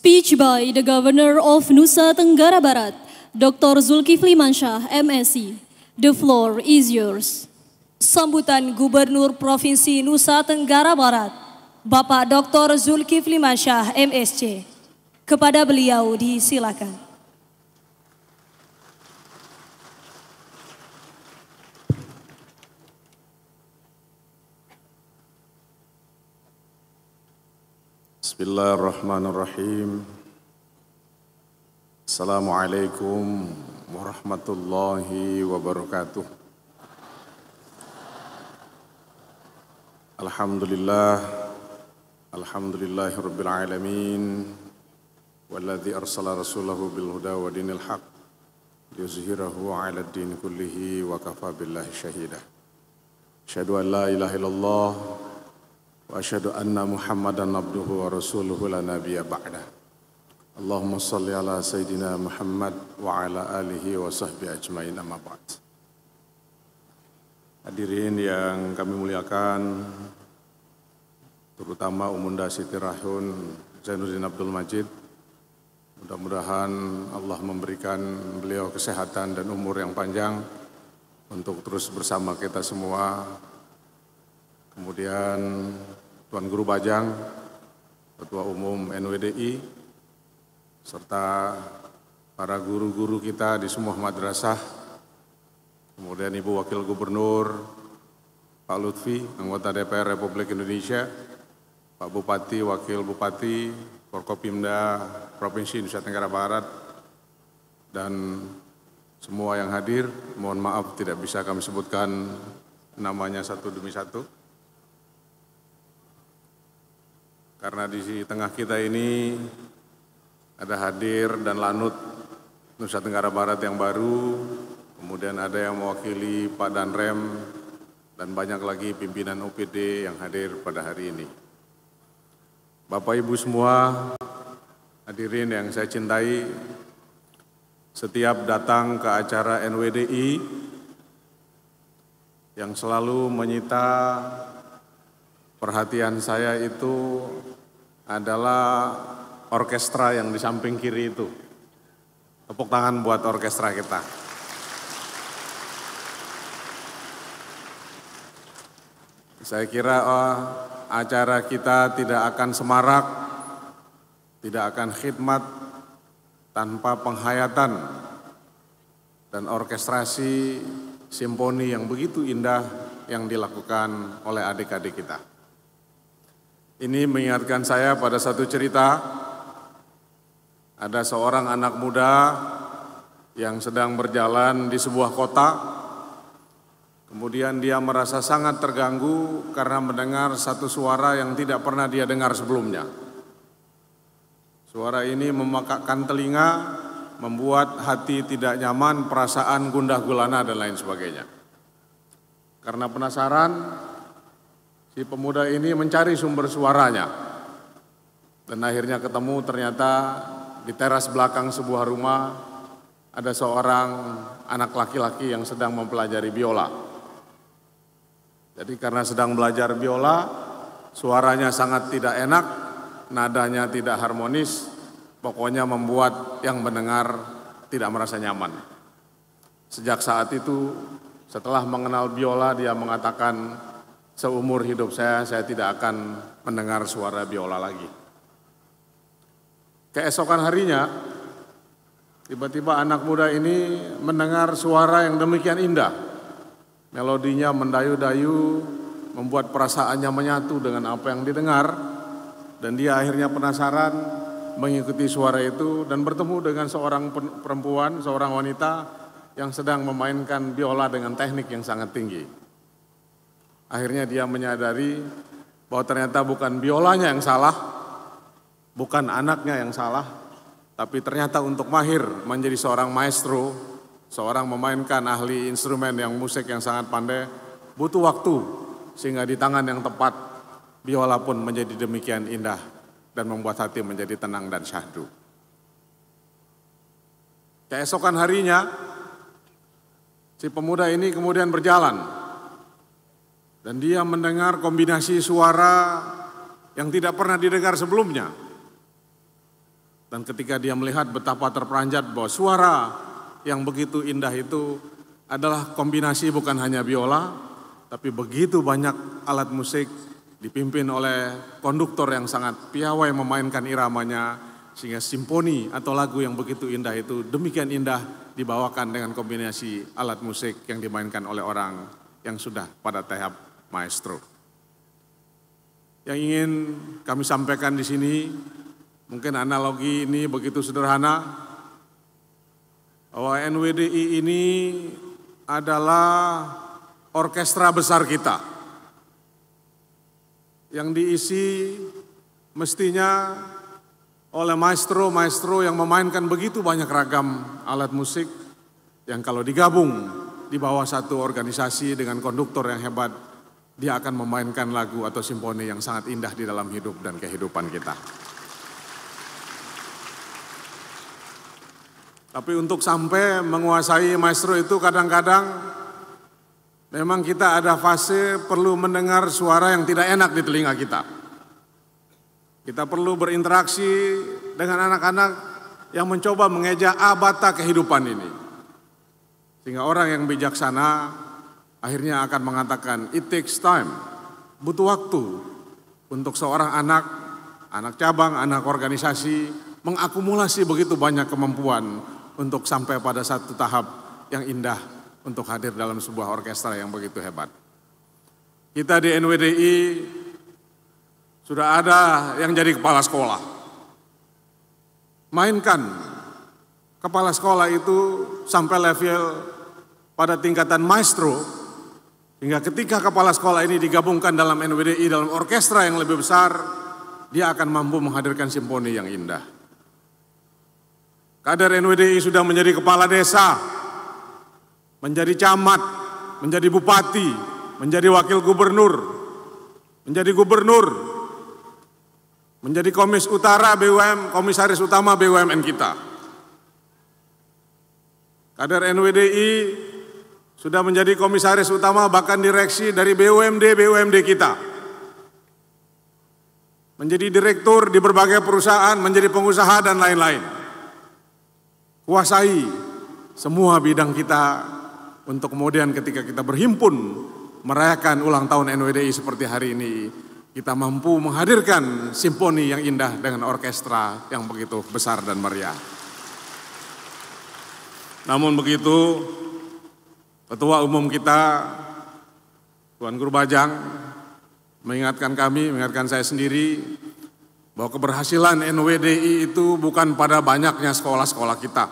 Speech by the Governor of Nusa Tenggara Barat, Dr. Zulkifli Mansyah, MSc. The floor is yours. Sambutan Gubernur Provinsi Nusa Tenggara Barat, Bapak Dr. Zulkifli Mansyah, MSc. Kepada beliau disilakan. Bismillahirrahmanirrahim. Assalamualaikum warahmatullahi wabarakatuh. Alhamdulillah Alhamdulillahirabbil alamin rasulahu bil huda wa ودين الحق ليظهره على din كله wa بالله شهيدا أشهد أن لا إله الله واشهد ان محمدا عبده ورسوله لا نبي بعده اللهم صل على سيدنا محمد وعلى اله وصحبه اجمعين اما بعد Hadirin yang kami muliakan, terutama Umunda Siti Rahun Zainuddin Abdul Majid, mudah-mudahan Allah memberikan beliau kesehatan dan umur yang panjang untuk terus bersama kita semua kemudian Tuan Guru Bajang, Ketua Umum NWDI, serta para guru-guru kita di semua madrasah, kemudian Ibu Wakil Gubernur, Pak Lutfi, anggota DPR Republik Indonesia, Pak Bupati, Wakil Bupati, Forkopimda Provinsi Indonesia Tenggara Barat, dan semua yang hadir, mohon maaf tidak bisa kami sebutkan namanya satu demi satu. karena di tengah kita ini ada Hadir dan Lanut Nusa Tenggara Barat yang baru, kemudian ada yang mewakili Pak Danrem dan banyak lagi pimpinan OPD yang hadir pada hari ini. Bapak Ibu semua, hadirin yang saya cintai, setiap datang ke acara NWDI yang selalu menyita perhatian saya itu adalah orkestra yang di samping kiri itu. Tepuk tangan buat orkestra kita. Saya kira oh, acara kita tidak akan semarak, tidak akan khidmat tanpa penghayatan dan orkestrasi simfoni yang begitu indah yang dilakukan oleh adik-adik kita. Ini mengingatkan saya pada satu cerita, ada seorang anak muda yang sedang berjalan di sebuah kota, kemudian dia merasa sangat terganggu karena mendengar satu suara yang tidak pernah dia dengar sebelumnya. Suara ini memekakkan telinga, membuat hati tidak nyaman, perasaan gundah gulana dan lain sebagainya. Karena penasaran, si pemuda ini mencari sumber suaranya. Dan akhirnya ketemu ternyata di teras belakang sebuah rumah ada seorang anak laki-laki yang sedang mempelajari biola. Jadi karena sedang belajar biola, suaranya sangat tidak enak, nadanya tidak harmonis, pokoknya membuat yang mendengar tidak merasa nyaman. Sejak saat itu, setelah mengenal biola, dia mengatakan, seumur hidup saya, saya tidak akan mendengar suara biola lagi. Keesokan harinya, tiba-tiba anak muda ini mendengar suara yang demikian indah. Melodinya mendayu-dayu, membuat perasaannya menyatu dengan apa yang didengar. Dan dia akhirnya penasaran mengikuti suara itu dan bertemu dengan seorang perempuan, seorang wanita yang sedang memainkan biola dengan teknik yang sangat tinggi. Akhirnya dia menyadari bahwa ternyata bukan biolanya yang salah, bukan anaknya yang salah, tapi ternyata untuk mahir menjadi seorang maestro, seorang memainkan ahli instrumen yang musik yang sangat pandai, butuh waktu sehingga di tangan yang tepat biola pun menjadi demikian indah dan membuat hati menjadi tenang dan syahdu. Keesokan harinya, si pemuda ini kemudian berjalan dan dia mendengar kombinasi suara yang tidak pernah didengar sebelumnya. Dan ketika dia melihat betapa terperanjat bahwa suara yang begitu indah itu adalah kombinasi bukan hanya biola, tapi begitu banyak alat musik dipimpin oleh konduktor yang sangat piawai memainkan iramanya sehingga simfoni atau lagu yang begitu indah itu demikian indah dibawakan dengan kombinasi alat musik yang dimainkan oleh orang yang sudah pada tahap maestro. Yang ingin kami sampaikan di sini, mungkin analogi ini begitu sederhana, bahwa NWDI ini adalah orkestra besar kita yang diisi mestinya oleh maestro-maestro yang memainkan begitu banyak ragam alat musik yang kalau digabung di bawah satu organisasi dengan konduktor yang hebat dia akan memainkan lagu atau simfoni yang sangat indah di dalam hidup dan kehidupan kita. Tapi untuk sampai menguasai maestro itu kadang-kadang memang kita ada fase perlu mendengar suara yang tidak enak di telinga kita. Kita perlu berinteraksi dengan anak-anak yang mencoba mengeja abata kehidupan ini. Sehingga orang yang bijaksana akhirnya akan mengatakan it takes time, butuh waktu untuk seorang anak, anak cabang, anak organisasi mengakumulasi begitu banyak kemampuan untuk sampai pada satu tahap yang indah untuk hadir dalam sebuah orkestra yang begitu hebat. Kita di NWDI sudah ada yang jadi kepala sekolah. Mainkan kepala sekolah itu sampai level pada tingkatan maestro Hingga ketika kepala sekolah ini digabungkan dalam NWDI, dalam orkestra yang lebih besar, dia akan mampu menghadirkan simponi yang indah. Kader NWDI sudah menjadi kepala desa, menjadi camat, menjadi bupati, menjadi wakil gubernur, menjadi gubernur, menjadi komis utara BUM, komisaris utama BUMN kita. Kader NWDI sudah menjadi komisaris utama bahkan direksi dari BUMD-BUMD kita. Menjadi direktur di berbagai perusahaan, menjadi pengusaha dan lain-lain. Kuasai semua bidang kita untuk kemudian ketika kita berhimpun merayakan ulang tahun NWDI seperti hari ini, kita mampu menghadirkan simfoni yang indah dengan orkestra yang begitu besar dan meriah. Namun begitu, Ketua Umum kita, Tuan Guru Bajang, mengingatkan kami, mengingatkan saya sendiri, bahwa keberhasilan NWDI itu bukan pada banyaknya sekolah-sekolah kita.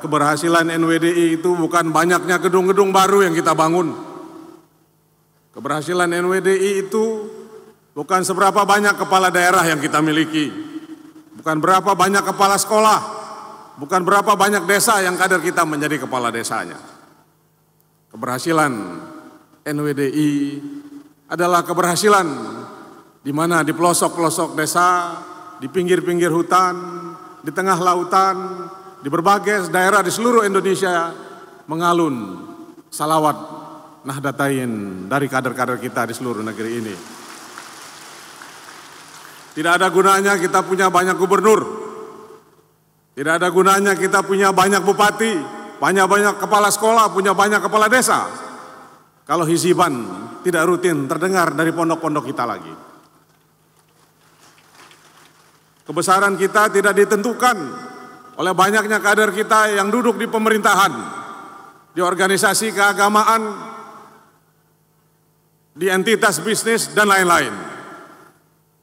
Keberhasilan NWDI itu bukan banyaknya gedung-gedung baru yang kita bangun. Keberhasilan NWDI itu bukan seberapa banyak kepala daerah yang kita miliki, bukan berapa banyak kepala sekolah, Bukan berapa banyak desa yang kader kita menjadi kepala desanya. Keberhasilan NWDI adalah keberhasilan di mana di pelosok-pelosok desa, di pinggir-pinggir hutan, di tengah lautan, di berbagai daerah di seluruh Indonesia mengalun salawat nahdlatain dari kader-kader kita di seluruh negeri ini. Tidak ada gunanya kita punya banyak gubernur, tidak ada gunanya kita punya banyak bupati, banyak banyak kepala sekolah, punya banyak kepala desa. Kalau hiziban tidak rutin terdengar dari pondok-pondok kita lagi. Kebesaran kita tidak ditentukan oleh banyaknya kader kita yang duduk di pemerintahan, di organisasi keagamaan, di entitas bisnis, dan lain-lain.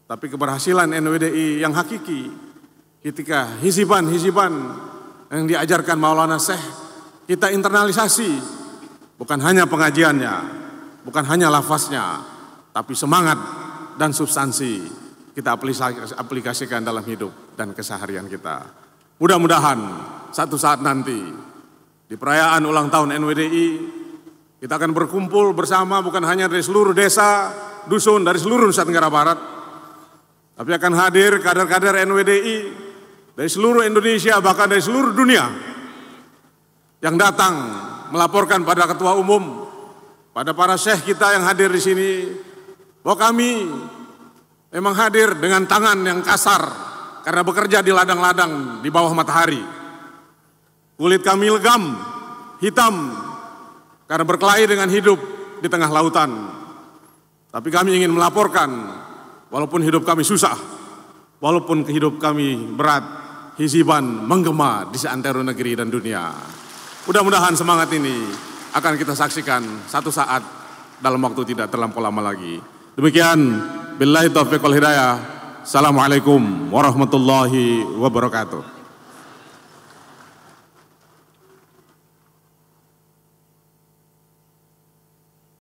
Tapi keberhasilan NWDI yang hakiki ketika hisiban, hisipan yang diajarkan Maulana Syekh kita internalisasi bukan hanya pengajiannya, bukan hanya lafaznya, tapi semangat dan substansi kita aplikasikan dalam hidup dan keseharian kita. Mudah-mudahan satu saat nanti di perayaan ulang tahun NWDI kita akan berkumpul bersama bukan hanya dari seluruh desa, dusun dari seluruh Nusa Tenggara Barat, tapi akan hadir kader-kader NWDI dari seluruh Indonesia bahkan dari seluruh dunia yang datang melaporkan pada ketua umum, pada para syekh kita yang hadir di sini bahwa kami memang hadir dengan tangan yang kasar karena bekerja di ladang-ladang di bawah matahari. Kulit kami legam, hitam karena berkelahi dengan hidup di tengah lautan. Tapi kami ingin melaporkan walaupun hidup kami susah, walaupun hidup kami berat, hiziban menggema di seantero negeri dan dunia. Mudah-mudahan semangat ini akan kita saksikan satu saat dalam waktu tidak terlampau lama lagi. Demikian, billahi taufiq wal hidayah. Assalamualaikum warahmatullahi wabarakatuh.